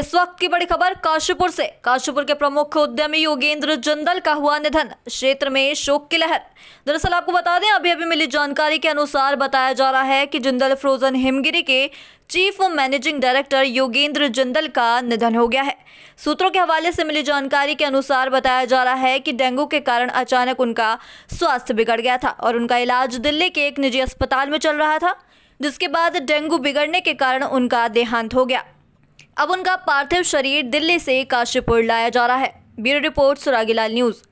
इस वक्त की बड़ी खबर काशीपुर से काशीपुर के प्रमुख उद्यमी योगेंद्र जंदल का हुआ निधन क्षेत्र में शोक की लहर दरअसल आपको बता दें अभी अभी मिली जानकारी के अनुसार बताया जा रहा है कि जिंदल फ्रोजन हिमगिरी के chief managing director Yogendra Jindal का निधन हो गया है सूत्रों के हवाले से मिली जानकारी के अनुसार बताया जा रहा है कि डेंगू के कारण अचानक उनका स्वास्थ्य बिगड़ गया था और उनका इलाज दिल्ली के एक निजी अस्पताल में चल रहा था जिसके बाद डेंगू बिगड़ने के कारण उनका देहांत हो गया अब उनका पार्थिव शरीर दिल्ली से काशीपुर लाया जा रहा है ब्यूरो रिपोर्ट सुरागीलाल न्यूज़